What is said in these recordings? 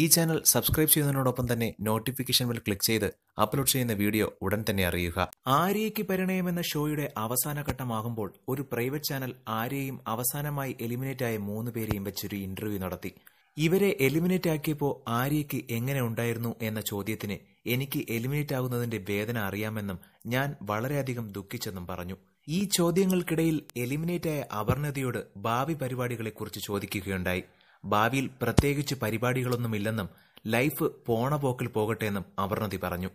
ഈ channel subscribe ചെയ്യുന്നതിനോടൊപ്പം തന്നെ നോട്ടിഫിക്കേഷൻ ബെൽ ക്ലിക്ക് ചെയ്ത് അപ്ലോഡ് ചെയ്യുന്ന വീഡിയോ ഉടൻ തന്നെ അറിയുക ആര്യയ്ക്ക് പരിണയം എന്ന ഷോയുടെ അവസാന ഘട്ടമാകുമ്പോൾ ഒരു പ്രൈവറ്റ് ചാനൽ ആര്യയും അവസാനമായി എലിമിനേറ്റ് ആയ മൂന്ന് പേരെയും വെച്ചൊരു ഇന്റർവ്യൂ നടത്തി ഇവരെ എലിമിനേറ്റ് ആക്കിയപ്പോൾ ആര്യയ്ക്ക് എങ്ങനെ ഉണ്ടായിരുന്നു എന്ന ചോദ്യത്തിന് എനിക്ക് എലിമിനേറ്റ് ആകുന്നതിന്റെ വേദന അറിയാമെന്നും ഞാൻ വളരെയധികം ദുഃഖിച്ചെന്നും പറഞ്ഞു ഈ ചോദ്യങ്ങൾക്കിടയിൽ എലിമിനേറ്റ് ആയ അപർണതയോട് ഭാവി പരിപാടികളെക്കുറിച്ച് ചോദിക്കുകയുണ്ടായി ഭാവിയിൽ പ്രത്യേകിച്ച് പരിപാടികളൊന്നുമില്ലെന്നും ലൈഫ് പോണ പോക്കിൽ പോകട്ടെയെന്നും അവർണതി പറഞ്ഞു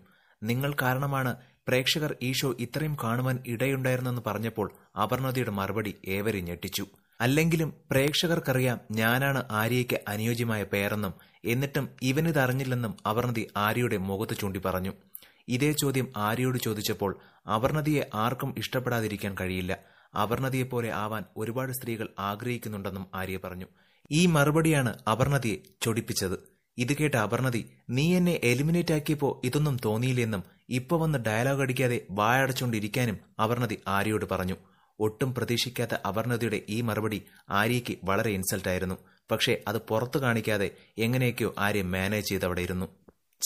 നിങ്ങൾ കാരണമാണ് പ്രേക്ഷകർ ഈ ഷോ ഇത്രയും കാണുവാൻ ഇടയുണ്ടായിരുന്നെന്ന് പറഞ്ഞപ്പോൾ അപർണതിയുടെ മറുപടി ഏവരെ ഞെട്ടിച്ചു അല്ലെങ്കിലും പ്രേക്ഷകർക്കറിയാം ഞാനാണ് ആര്യയ്ക്ക് അനുയോജ്യമായ പേരെന്നും എന്നിട്ടും അറിഞ്ഞില്ലെന്നും അപർണതി ആര്യയുടെ മുഖത്ത് ചൂണ്ടി പറഞ്ഞു ഇതേ ചോദ്യം ആര്യയോട് ചോദിച്ചപ്പോൾ അപർണതിയെ ആർക്കും ഇഷ്ടപ്പെടാതിരിക്കാൻ കഴിയില്ല അപർണതിയെപ്പോലെ ആവാൻ ഒരുപാട് സ്ത്രീകൾ ആഗ്രഹിക്കുന്നുണ്ടെന്നും ആര്യ പറഞ്ഞു ഈ മറുപടിയാണ് അപർണതിയെ ചൊടിപ്പിച്ചത് ഇത് കേട്ട അപർണതി നീ എന്നെ എലിമിനേറ്റ് ആക്കിയപ്പോ ഇതൊന്നും തോന്നിയില്ലെന്നും ഇപ്പൊ വന്ന് ഡയലോഗ് അടിക്കാതെ വായടച്ചുകൊണ്ടിരിക്കാനും അപർണതി ആര്യയോട് പറഞ്ഞു ഒട്ടും പ്രതീക്ഷിക്കാത്ത അപർണതിയുടെ ഈ മറുപടി ആര്യയ്ക്ക് വളരെ ഇൻസൾട്ടായിരുന്നു പക്ഷേ അത് പുറത്തു കാണിക്കാതെ എങ്ങനെയൊക്കെയോ ആര്യ മാനേജ് ചെയ്ത് അവിടെ ഇരുന്നു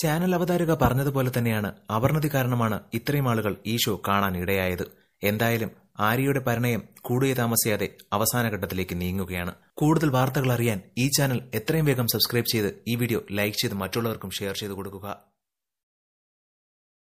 ചാനൽ അവതാരക പറഞ്ഞതുപോലെ തന്നെയാണ് അപർണതി കാരണമാണ് ഇത്രയും ആളുകൾ ഈ ഷോ കാണാൻ ഇടയായത് എന്തായാലും ആര്യയുടെ പരിണയം കൂടുതൽ താമസിയാതെ അവസാനഘട്ടത്തിലേക്ക് നീങ്ങുകയാണ് കൂടുതൽ വാർത്തകൾ അറിയാൻ ഈ ചാനൽ എത്രയും വേഗം സബ്സ്ക്രൈബ് ചെയ്ത് ഈ വീഡിയോ ലൈക്ക് ചെയ്ത് മറ്റുള്ളവർക്കും ഷെയർ ചെയ്ത് കൊടുക്കുക